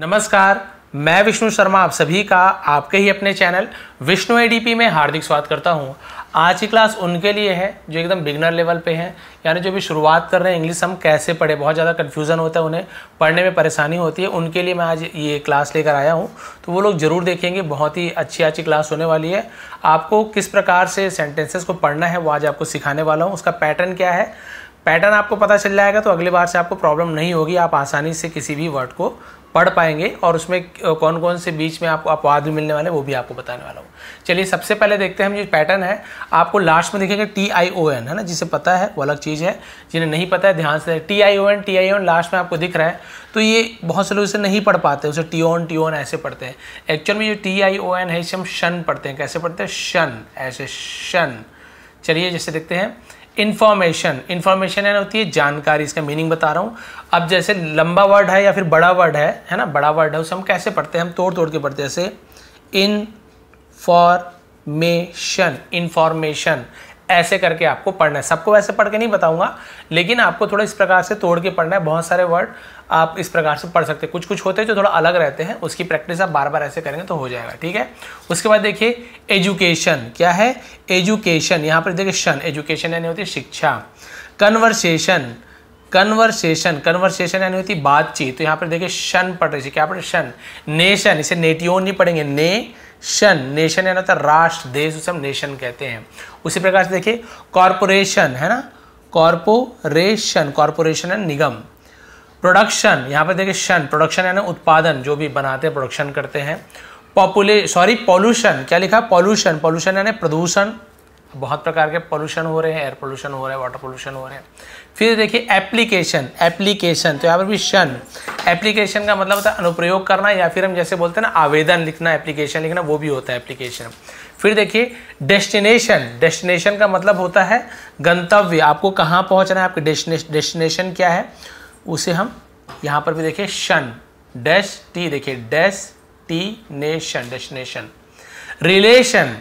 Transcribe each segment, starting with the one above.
नमस्कार मैं विष्णु शर्मा आप सभी का आपके ही अपने चैनल विष्णु एडीपी में हार्दिक स्वागत करता हूँ आज की क्लास उनके लिए है जो एकदम बिगनर लेवल पे हैं यानी जो भी शुरुआत कर रहे हैं इंग्लिश हम कैसे पढ़े बहुत ज़्यादा कन्फ्यूज़न होता है उन्हें पढ़ने में परेशानी होती है उनके लिए मैं आज ये क्लास लेकर आया हूँ तो वो लोग ज़रूर देखेंगे बहुत ही अच्छी अच्छी क्लास होने वाली है आपको किस प्रकार से सेंटेंसेस को पढ़ना है वो आज आपको सिखाने वाला हूँ उसका पैटर्न क्या है पैटर्न आपको पता चल जाएगा तो अगली बार से आपको प्रॉब्लम नहीं होगी आप आसानी से किसी भी वर्ड को पढ़ पाएंगे और उसमें कौन कौन से बीच में आपको अपवाद भी मिलने वाले वो भी आपको बताने वाला हूँ चलिए सबसे पहले देखते हैं हम जो पैटर्न है आपको लास्ट में देखेंगे टी आई ओ एन है ना जिसे पता है वो अलग चीज़ है जिन्हें नहीं पता है ध्यान से T I O N T I O N last में आपको दिख रहा है तो ये बहुत से लोग इसे नहीं पढ़ पाते उसे टी ओन टी ओन ऐसे पढ़ते हैं एक्चुअल में जो टी आई ओ एन है इसे हम शन पढ़ते हैं कैसे पढ़ते हैं शन ऐसे शन चलिए जैसे देखते हैं इन्फॉर्मेशन इन्फॉर्मेशन है होती है जानकारी इसका मीनिंग बता रहा हूँ अब जैसे लंबा वर्ड है या फिर बड़ा वर्ड है है ना बड़ा वर्ड है उसे हम कैसे पढ़ते हैं हम तोड़ तोड़ के पढ़ते हैं जैसे इन्फॉर्मेशन इन्फॉर्मेशन ऐसे करके आपको पढ़ना है सबको वैसे पढ़ के नहीं बताऊंगा लेकिन आपको थोड़ा इस प्रकार से तोड़ के पढ़ना है बहुत सारे वर्ड आप इस प्रकार से पढ़ सकते हैं कुछ कुछ होते हैं जो थोड़ा अलग रहते हैं उसकी प्रैक्टिस आप बार बार ऐसे करेंगे तो हो जाएगा ठीक है उसके बाद देखिए एजुकेशन क्या है एजुकेशन यहाँ पर देखिए शन एजुकेशन यानी होती है शिक्षा कन्वर्सेशन कन्वर्सेशन कन्वर्सेशन यानी होती बातचीत तो यहाँ पर देखिए शन पढ़ रही क्या पढ़ शन नेशन इसे नेटियोन नहीं पढ़ेंगे ने शन नेशन यानी होता तो है राष्ट्र देश उसे हम नेशन कहते हैं उसी प्रकार से देखिए कॉरपोरेशन है ना कॉरपोरेशन कॉरपोरेशन है निगम प्रोडक्शन यहाँ पर देखिए शन प्रोडक्शन यानी उत्पादन जो भी बनाते हैं प्रोडक्शन करते हैं पॉपुले सॉरी पॉल्यूशन क्या लिखा पॉल्यूशन पॉल्यूशन यानी प्रदूषण बहुत प्रकार के पोल्यूशन हो रहे हैं एयर पोल्यूशन हो रहे हैं वाटर पोल्यूशन हो रहे हैं फिर देखिए एप्लीकेशन एप्लीकेशन तो यहाँ पर भी शन एप्लीकेशन का मतलब होता है अनुप्रयोग करना या फिर हम जैसे बोलते हैं ना आवेदन लिखना एप्लीकेशन लिखना वो भी होता है एप्लीकेशन फिर देखिए डेस्टिनेशन डेस्टिनेशन का मतलब होता है गंतव्य आपको कहाँ पहुँचना है आपके डेस्टिनेशन क्या है उसे हम यहाँ पर भी देखिए शन डैश टी देखिए dash T nation destination relation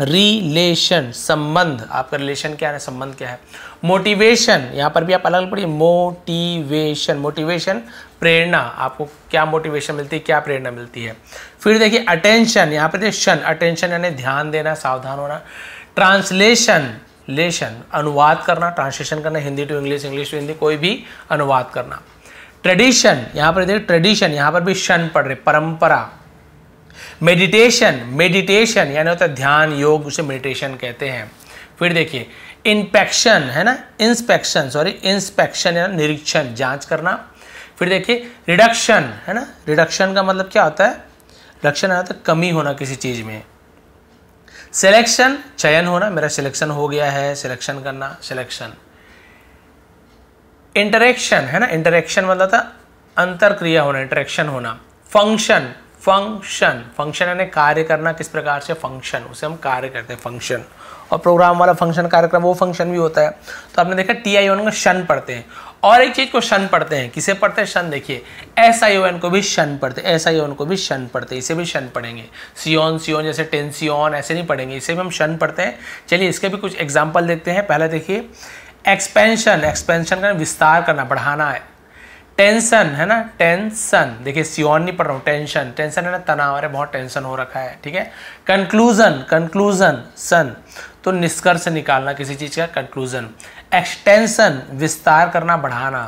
relation संबंध आपका रिलेशन क्या है संबंध क्या है मोटिवेशन यहाँ पर भी आप अलग अलग पढ़िए मोटिवेशन मोटिवेशन प्रेरणा आपको क्या मोटिवेशन मिलती है क्या प्रेरणा मिलती है फिर देखिए अटेंशन यहाँ पर देखिए शन अटेंशन यानी ध्यान देना सावधान होना ट्रांसलेशन लेशन अनुवाद करना ट्रांसलेशन करना Hindi to English English to Hindi कोई भी अनुवाद करना ट्रेडिशन यहाँ पर देखिए ट्रेडिशन यहाँ पर भी शन पढ़ रहे परंपरा मेडिटेशन मेडिटेशन यानी होता है ध्यान योग उसे मेडिटेशन कहते हैं फिर देखिए इंपेक्शन है ना इंस्पेक्शन सॉरी इंस्पेक्शन या निरीक्षण जांच करना फिर देखिए रिडक्शन है ना रिडक्शन का मतलब क्या होता है रिडक्शन होता है कमी होना किसी चीज़ में सिलेक्शन चयन होना मेरा सिलेक्शन हो गया है सिलेक्शन करना सिलेक्शन इंटरेक्शन है ना इंटरेक्शन मतलब था अंतर क्रिया होना इंटरेक्शन होना फंक्शन फंक्शन फंक्शन यानी कार्य करना किस प्रकार से फंक्शन उसे हम कार्य करते हैं फंक्शन और प्रोग्राम वाला फंक्शन कार्यक्रम वो फंक्शन भी होता है तो आपने देखा टी आई ओ एन को शन पढ़ते हैं और एक चीज़ को शन पढ़ते हैं किसे पढ़ते हैं शन देखिए एस आई ओ एन को भी शन पढ़ते हैं एस आई ओ एन को भी शन पढ़ते हैं इसे भी शन पढ़ेंगे सियोन सियोन जैसे टेंसियोन ऐसे नहीं पढ़ेंगे इसे भी हम शन पढ़ते हैं चलिए इसके भी कुछ एग्जाम्पल देखते हैं पहले देखिए एक्सपेंशन एक्सपेंशन का विस्तार करना बढ़ाना है टेंशन है ना टेंशन देखिए सियोन नहीं पढ़ रहा हूँ टेंशन टेंशन है ना तनाव अरे बहुत टेंशन हो रखा है ठीक है कंक्लूजन कंक्लूजन सन तो निष्कर्ष निकालना किसी चीज़ का कंक्लूजन एक्सटेंशन विस्तार करना बढ़ाना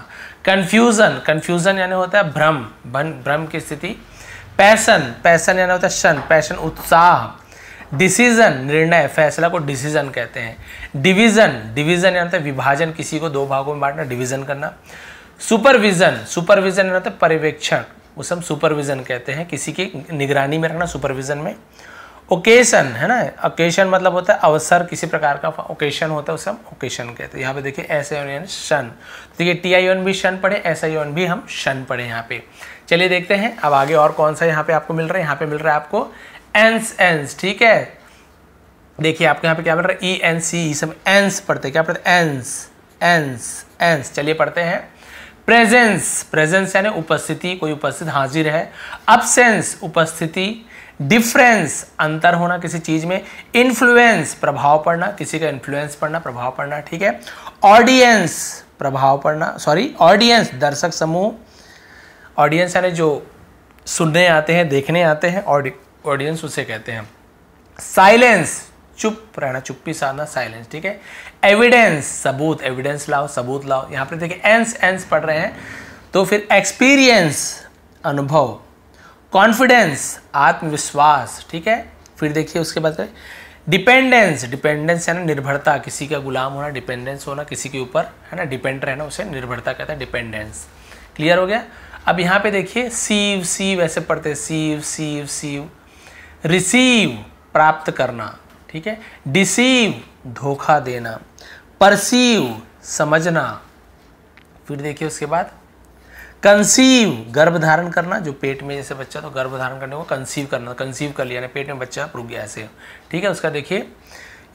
कंफ्यूजन कंफ्यूजन यानी होता है भ्रम भ्रम की स्थिति पैशन पैशन यानी होता है शन पैशन उत्साह डिसीजन निर्णय फैसला को डिसीजन कहते हैं डिवीजन डिवीजन यानी होता है विभाजन किसी को दो भागों में बांटना डिवीजन करना सुपरविजन सुपरविजन रहता मतलब है पर्यवेक्षण उस हम सुपरविजन कहते हैं किसी की निगरानी में रखना सुपरविजन में ओकेशन है ना ओकेशन मतलब होता है अवसर किसी प्रकार का ओकेशन होता है उसे हम ओकेशन कहते हैं यहाँ पे देखिए ऐसे आई एन शन देखिए टी आई ओन भी शन पढ़े एस आई ओन भी हम शन पढ़े यहाँ पे चलिए देखते हैं अब आगे और कौन सा यहाँ पे आपको मिल रहा है यहाँ पे मिल रहा है आपको एंस एंस ठीक है देखिए आपको यहाँ पे क्या मिल रहा है ई एन सी सब एंस पढ़ते क्या पढ़ते एंस एंस एंस चलिए पढ़ते हैं प्रेजेंस प्रेजेंस यानी उपस्थिति कोई उपस्थित हाजिर है अपसेंस उपस्थिति डिफरेंस अंतर होना किसी चीज में इन्फ्लुएंस प्रभाव पड़ना किसी का इन्फ्लुएंस पड़ना प्रभाव पड़ना ठीक है ऑडियंस प्रभाव पड़ना सॉरी ऑडियंस दर्शक समूह ऑडियंस यानी जो सुनने आते हैं देखने आते हैं ऑडियंस उसे कहते हैं साइलेंस चुप रहना चुप्पी साधना साइलेंस ठीक है एविडेंस सबूत एविडेंस लाओ सबूत लाओ यहाँ पर देखिए एंस एंस पढ़ रहे हैं तो फिर एक्सपीरियंस अनुभव कॉन्फिडेंस आत्मविश्वास ठीक है फिर देखिए उसके बाद डिपेंडेंस डिपेंडेंस है ना निर्भरता किसी का गुलाम होना डिपेंडेंस होना किसी के ऊपर है ना डिपेंड रहना उसे निर्भरता कहता है डिपेंडेंस क्लियर हो गया अब यहाँ पे देखिए सीव सीव ऐसे पढ़ते सीव सीव सीव रिसीव प्राप्त करना ठीक है डिसीव धोखा देना परसीव समझना फिर देखिए उसके बाद कंसीव गर्भ धारण करना जो पेट में जैसे बच्चा तो गर्भ धारण करने को कंसीव करना कंसीव कर लिया पेट में बच्चा रुक गया ऐसे ठीक है उसका देखिए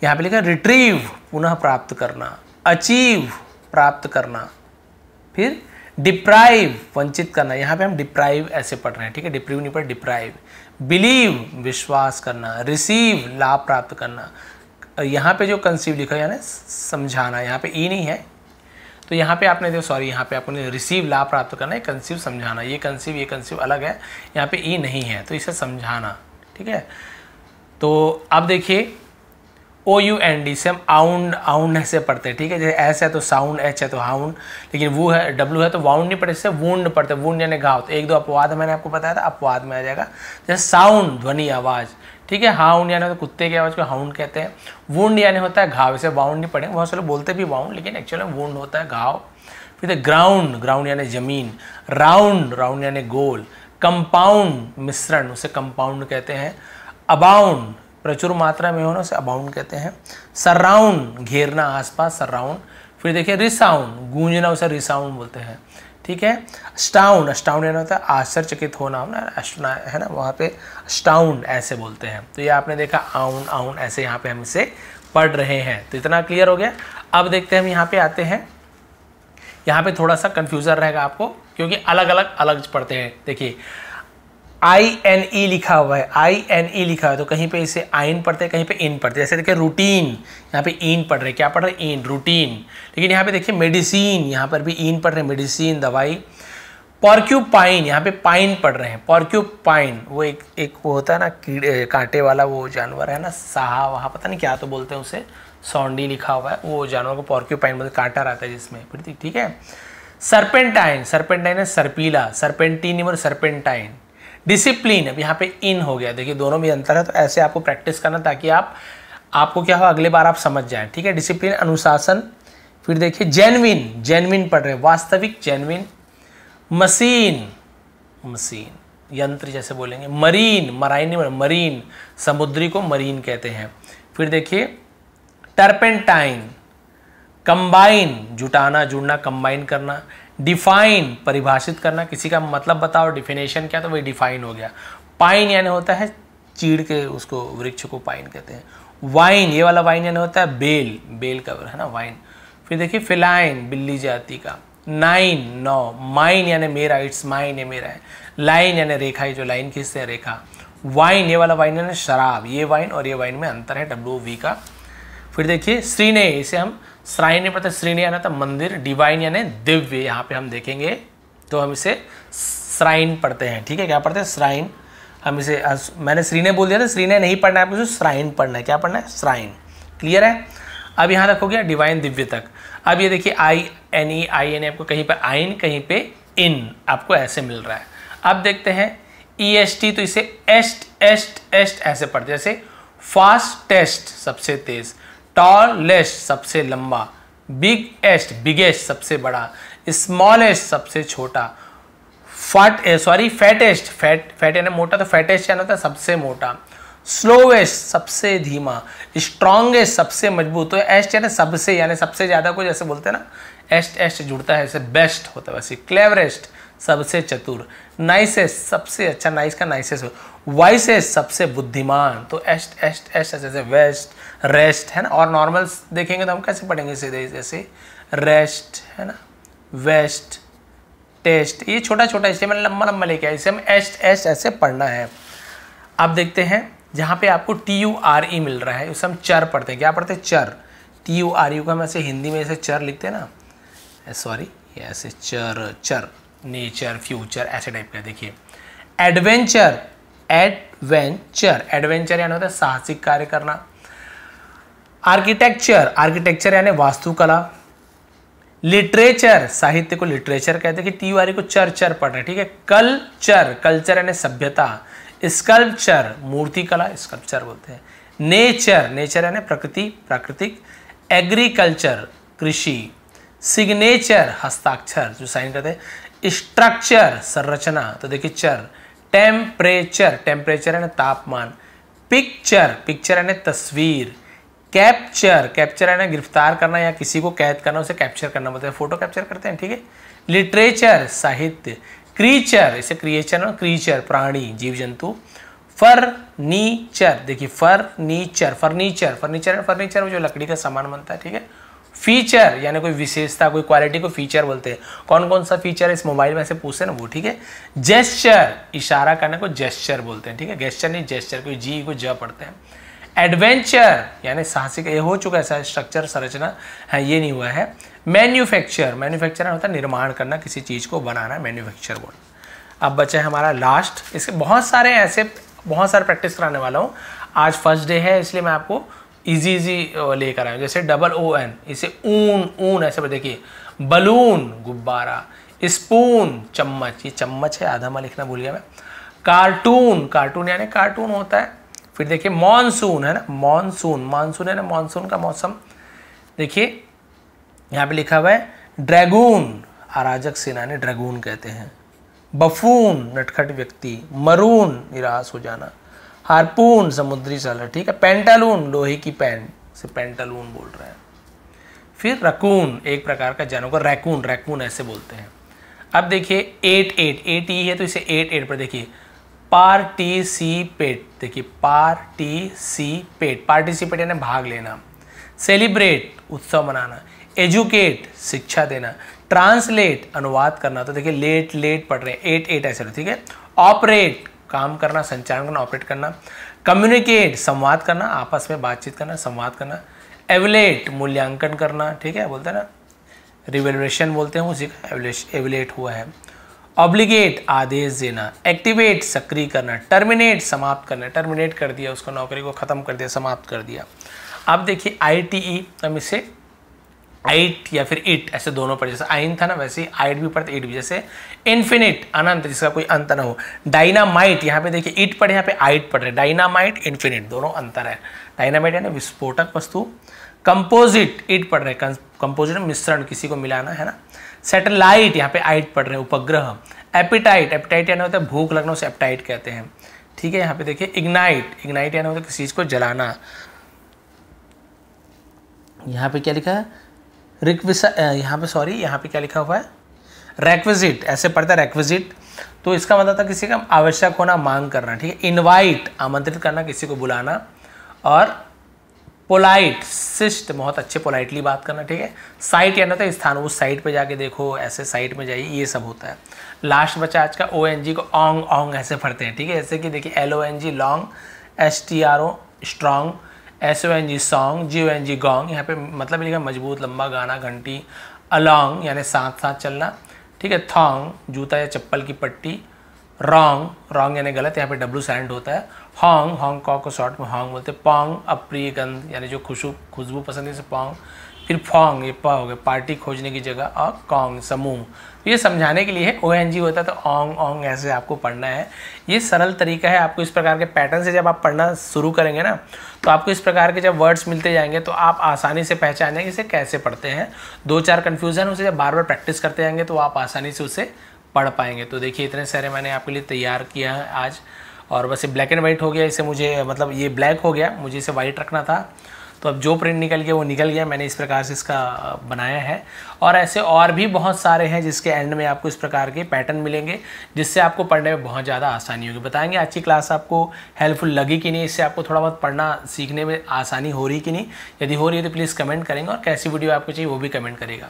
यहाँ पे लिखा रिट्रीव पुनः प्राप्त करना अचीव प्राप्त करना फिर डिप्राइव वंचित करना यहाँ पे हम डिप्राइव ऐसे पढ़ रहे हैं ठीक है डिप्रीव नहीं पढ़ डिप्राइव बिलीव विश्वास करना रिसीव लाभ प्राप्त करना यहाँ पे जो कंसीव लिखा है यानी समझाना यहाँ पे ई e नहीं है तो यहाँ पे आपने देखो सॉरी यहाँ पे आपने रिसीव लाभ प्राप्त करना है कंसीव समझाना ये कंसीव ये कंसीव अलग है यहाँ पे ई e नहीं है तो इसे समझाना ठीक है तो अब देखिए ओ यू एन डी से हम आउंड आउंड से पढ़ते हैं ठीक है जैसे एस है तो साउंड एच है तो हाउंड लेकिन वो है डब्ल्यू है तो वाउंड नहीं पढ़ते इससे वूंड पढ़ते वूंड यानी घाव तो एक दो अपवाद मैंने आपको बताया था अपवाद में आ जाएगा जैसे साउंड ध्वनि आवाज़ ठीक है हाउंड यानी तो कुत्ते की आवाज़ को हाउंड कहते हैं वूंड यानी होता है घाव इसे वाउंड नहीं पढ़ेंगे बहुत सारे लोग बोलते भी वाउंड लेकिन एक्चुअली वूंड होता है घाव फिर तो ग्राउंड ग्राउंड यानी ज़मीन राउंड राउंड यानी गोल कंपाउंड मिश्रण उसे कंपाउंड कहते हैं अबाउंड प्रचुर मात्रा में होना उसे अबाउंड कहते हैं सराउंड घेरना आसपास सराउंड फिर देखिए रिसाउंड गूंजना उसे रिसाउंड बोलते हैं ठीक है स्टाउंड अस्टाउंड होता है आश्चर्यचकित होना ना है ना वहाँ पे स्टाउंड ऐसे बोलते हैं तो ये आपने देखा आउन आउन ऐसे यहाँ पे हम इसे पढ़ रहे हैं तो इतना क्लियर हो गया अब देखते हैं हम यहाँ पे आते हैं यहाँ पे थोड़ा सा कन्फ्यूज़न रहेगा आपको क्योंकि अलग अलग अलग पढ़ते हैं देखिए आई एन ई लिखा हुआ है आई एन ई लिखा हुआ है तो कहीं पे इसे आइन पढ़ते हैं कहीं पे इन पढ़ते हैं जैसे देखिए रूटीन यहाँ पे इन पढ़ रहे हैं क्या पढ़ रहे हैं इन रूटीन लेकिन यहाँ पे देखिए मेडिसिन यहाँ पर भी इन पढ़ रहे हैं मेडिसिन दवाई पॉर्क्यूपाइन यहाँ पे पाइन पढ़ रहे हैं पॉर्क्यूपाइन वो एक एक वो होता है ना कीड़े कांटे वाला वो जानवर है ना साहा वहाँ पता नहीं क्या तो बोलते हैं उसे सौंडी लिखा हुआ है वो जानवर को पॉर्क्यूपाइन बोलते कांटा रहता है जिसमें ठीक है सरपेंटाइन सरपेंटाइन है सर्पीला सरपेंटीनियम और सरपेंटाइन डिसिप्लिन अब यहाँ पे इन हो गया देखिए दोनों में अंतर है तो ऐसे आपको प्रैक्टिस करना ताकि आप आपको क्या हो अगले बार आप समझ जाएं ठीक है डिसिप्लिन अनुशासन फिर देखिए जेनविन जेनविन पढ़ रहे वास्तविक जेनविन मशीन मशीन यंत्र जैसे बोलेंगे मरीन मराइन नहीं मरीन समुद्री को मरीन कहते हैं फिर देखिए टर्पेंटाइन कंबाइन जुटाना जुड़ना कंबाइन करना डिफाइन परिभाषित करना किसी का मतलब बताओ डिफिनेशन क्या तो वही डिफाइन हो गया पाइन यानी होता है चीड़ के उसको वृक्ष को पाइन कहते हैं वाइन ये वाला वाइन यानी होता है बेल बेल का है ना वाइन फिर देखिए फिलाइन बिल्ली जाति का नाइन नौ माइन यानी मेरा इट्स माइन ये मेरा है लाइन यानी रेखा ये जो लाइन खींचते हैं रेखा वाइन ये वाला वाइन यानी शराब ये वाइन और ये वाइन में अंतर है डब्ल्यू वी का फिर देखिए श्रीने इसे हम श्राइन में पता श्रीणी आना था तो मंदिर डिवाइन यानी दिव्य यहाँ पे हम देखेंगे तो हम इसे श्राइन पढ़ते हैं ठीक है क्या पढ़ते हैं श्राइन हम इसे मैंने श्रीने बोल दिया था श्रीने नहीं पढ़ना है श्राइन पढ़ना है क्या पढ़ना है श्राइन क्लियर है अब यहाँ तक हो गया डिवाइन दिव्य तक अब ये देखिए I N E I N आपको कहीं पर आइन कहीं पे इन आपको ऐसे मिल रहा है अब देखते हैं ई एस टी तो इसे एस्ट एस्ट एस्ट ऐसे पढ़ते जैसे फास्ट टेस्ट सबसे तेज टॉलेस्ट सबसे लंबा बिग एस्ट बिगेस्ट सबसे बड़ा स्मॉलेस्ट सबसे छोटा फट सॉरी फैटेस्ट फैट फैट यानी मोटा तो फैटेस्ट यानी होता है सबसे मोटा स्लोवेस्ट सबसे धीमा स्ट्रांगेस्ट सबसे मजबूत तो एस्ट यानी सबसे यानी सबसे ज़्यादा को जैसे बोलते हैं ना एस्ट एस्ट जुड़ता है जैसे बेस्ट होता है वैसे क्लेवरेस्ट सबसे चतुर नाइसेस सबसे अच्छा नाइस का नाइसेस वाइसेस सबसे बुद्धिमान तो एस्ट एस्ट एस्ट जैसे वेस्ट रेस्ट है ना और नॉर्मल देखेंगे तो हम कैसे पढ़ेंगे सीधे जैसे रेस्ट है ना वेस्ट टेस्ट ये छोटा छोटा इसलिए मैंने लंबा लंबा लेके आया इसे हम एस्ट एस्ट ऐसे पढ़ना है अब देखते हैं जहाँ पे आपको टी यू आर ई मिल रहा है उसे हम चर पढ़ते हैं क्या पढ़ते हैं चर टी यू आर यू का हम ऐसे हिंदी में ऐसे चर लिखते हैं ना सॉरी eh, ये ऐसे चर चर नेचर फ्यूचर ऐसे टाइप का देखिए एडवेंचर एडवेंचर एडवेंचर यानी होता है साहसिक कार्य करना आर्किटेक्चर आर्किटेक्चर यानी वास्तुकला लिटरेचर साहित्य को लिटरेचर कहते हैं कि टी को चर चर पढ़ रहे ठीक है कल्चर कल्चर यानी सभ्यता स्कल्पचर मूर्तिकला स्कल्पचर बोलते हैं नेचर नेचर यानी प्रकृति प्राकृतिक एग्रीकल्चर कृषि सिग्नेचर हस्ताक्षर जो साइन करते हैं स्ट्रक्चर संरचना तो देखिए चर टेम्परेचर टेम्परेचर यानी तापमान पिक्चर पिक्चर यानी तस्वीर कैप्चर कैप्चर है ना गिरफ्तार करना या किसी को कैद करना उसे कैप्चर करना बोलते हैं फोटो कैप्चर करते हैं ठीक है लिटरेचर साहित्य क्रीचर इसे क्रिएचर ना क्रीचर प्राणी जीव जंतु फर्नीचर देखिए फर्नीचर फर्नीचर फर्नीचर फर्नीचर में जो लकड़ी का सामान बनता है ठीक है फीचर यानी कोई विशेषता कोई क्वालिटी को फीचर बोलते हैं कौन कौन सा फीचर है इस मोबाइल में से पूछे ना वो ठीक है जेस्चर इशारा करने को जेस्चर बोलते हैं ठीक है गेस्चर नहीं जेस्चर कोई जी को ज पढ़ते हैं एडवेंचर यानी साहसिक ये हो चुका है स्ट्रक्चर संरचना है ये नहीं हुआ है मैन्युफैक्चर मैन्युफैक्चर होता है निर्माण करना किसी चीज़ को बनाना मैन्युफैक्चर बोलना अब बचा है हमारा लास्ट इसके बहुत सारे ऐसे बहुत सारे प्रैक्टिस कराने वाला हूँ आज फर्स्ट डे है इसलिए मैं आपको इजी इजी लेकर आया हूँ जैसे डबल ओ एन इसे ऊन ऊन ऐसे देखिए बलून गुब्बारा स्पून चम्मच ये चम्मच है आधा मैं लिखना भूल गया मैं कार्टून कार्टून यानी कार्टून होता है फिर देखिए मॉनसून है ना मॉनसून मानसून है ना मानसून का मौसम देखिए यहाँ पे लिखा हुआ है ड्रैगून अराजक सेना ने ड्रैगून कहते हैं बफून नटखट व्यक्ति मरून निराश हो जाना हारपून समुद्री सालर ठीक है पेंटालून लोहे की पैन से पेंटालून बोल रहे हैं फिर रकून एक प्रकार का जानवर रैकून रैकून ऐसे बोलते हैं अब देखिए एट एट एट ई है तो इसे एट एट पर देखिए पार्टिसिपेट देखिए पार्टिसिपेट पार्टिसिपेट यानी भाग लेना सेलिब्रेट उत्सव मनाना एजुकेट शिक्षा देना ट्रांसलेट अनुवाद करना तो देखिए लेट लेट पढ़ रहे हैं एट एट ऐसे ठीक है ऑपरेट काम करना संचालन करना ऑपरेट करना कम्युनिकेट संवाद करना आपस में बातचीत करना संवाद करना एवलेट मूल्यांकन करना ठीक है बोलते हैं ना रिवेलेशन बोलते हैं उसी का एवलेट हुआ है ऑब्लिगेट आदेश देना एक्टिवेट सक्रिय करना टर्मिनेट समाप्त करना टर्मिनेट कर दिया उसको नौकरी को ख़त्म कर दिया समाप्त कर दिया अब देखिए आई टी ई हम इसे आइट या फिर इट ऐसे दोनों पर जैसे आइन था ना वैसे ही आइट भी पढ़ते इट भी जैसे इन्फिनिट अनंत जिसका कोई अंत ना हो डायनामाइट यहाँ पे देखिए इट पढ़े यहाँ पे आइट पढ़ रहे डायनामाइट इन्फिनिट दोनों अंतर है डायनामाइट यानी विस्फोटक वस्तु कंपोजिट इट पढ़ रहे कंपोजिट मिश्रण किसी को मिलाना है ना सेटेलाइट यहाँ पे आइट पढ़ रहे हैं उपग्रह एपिटाइट एपिटाइट यानी होता है भूख लगना उसे एपिटाइट कहते हैं ठीक है यहाँ पे देखिए इग्नाइट इग्नाइट यानी होता है किसी चीज़ को जलाना यहाँ पे क्या लिखा है रिक्विस यहाँ पे सॉरी यहाँ पे क्या लिखा हुआ है रेक्विजिट ऐसे पढ़ता है रेक्विजिट तो इसका मतलब था किसी का आवश्यक होना मांग करना ठीक है इनवाइट आमंत्रित करना किसी को बुलाना और पोलाइट शिष्ट बहुत अच्छे पोलाइटली बात करना ठीक है साइट या ना तो स्थान उस साइट पे जाके देखो ऐसे साइट में जाइए ये सब होता है लास्ट बच्चा आज का ओ एन जी को ऑंग ऑंग ऐसे पढ़ते हैं ठीक है जैसे कि देखिए L O N G long S T R O strong S O N G song G O N G gong यहाँ पे मतलब लिखा मजबूत लंबा गाना घंटी अलॉन्ग यानी साथ साथ चलना ठीक है थोंग जूता या चप्पल की पट्टी रॉन्ग रॉन्ग यानी गलत यहाँ पे डब्लू सैंड होता है हॉन्ग होंग कॉक को शॉर्ट में होंग बोलते हैं पोंग अप्रिय गंध यानी जो खुशबू खुशबू पसंद है इसे पोंग फिर फोंग ये पा हो गया पार्टी खोजने की जगह और कॉन्ग समूह तो ये समझाने के लिए ओ एन जी होता है तो ऑंग ऑंग ऐसे आपको पढ़ना है ये सरल तरीका है आपको इस प्रकार के पैटर्न से जब आप पढ़ना शुरू करेंगे ना तो आपको इस प्रकार के जब वर्ड्स मिलते जाएंगे तो आप आसानी से पहचान जाएंगे इसे कैसे पढ़ते हैं दो चार कन्फ्यूज़न उसे जब बार बार प्रैक्टिस करते जाएंगे तो आप आसानी से उसे पढ़ पाएंगे तो देखिए इतने सारे मैंने आपके लिए तैयार किया है आज और वैसे ब्लैक एंड वाइट हो गया इसे मुझे मतलब ये ब्लैक हो गया मुझे इसे वाइट रखना था तो अब जो प्रिंट निकल गया वो निकल गया मैंने इस प्रकार से इसका बनाया है और ऐसे और भी बहुत सारे हैं जिसके एंड में आपको इस प्रकार के पैटर्न मिलेंगे जिससे आपको पढ़ने में बहुत ज़्यादा आसानी होगी बताएंगे आज की क्लास आपको हेल्पफुल लगी कि नहीं इससे आपको थोड़ा बहुत पढ़ना सीखने में आसानी हो रही कि नहीं यदि हो रही है तो प्लीज़ कमेंट करेंगे और कैसी वीडियो आपको चाहिए वो भी कमेंट करेगा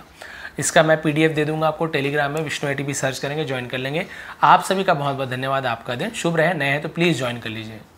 इसका मैं पी दे दूंगा आपको टेलीग्राम में विष्णु ए सर्च करेंगे ज्वाइन कर लेंगे आप सभी का बहुत बहुत धन्यवाद आपका दिन शुभ रहे नए हैं तो प्लीज़ ज्वाइन कर लीजिए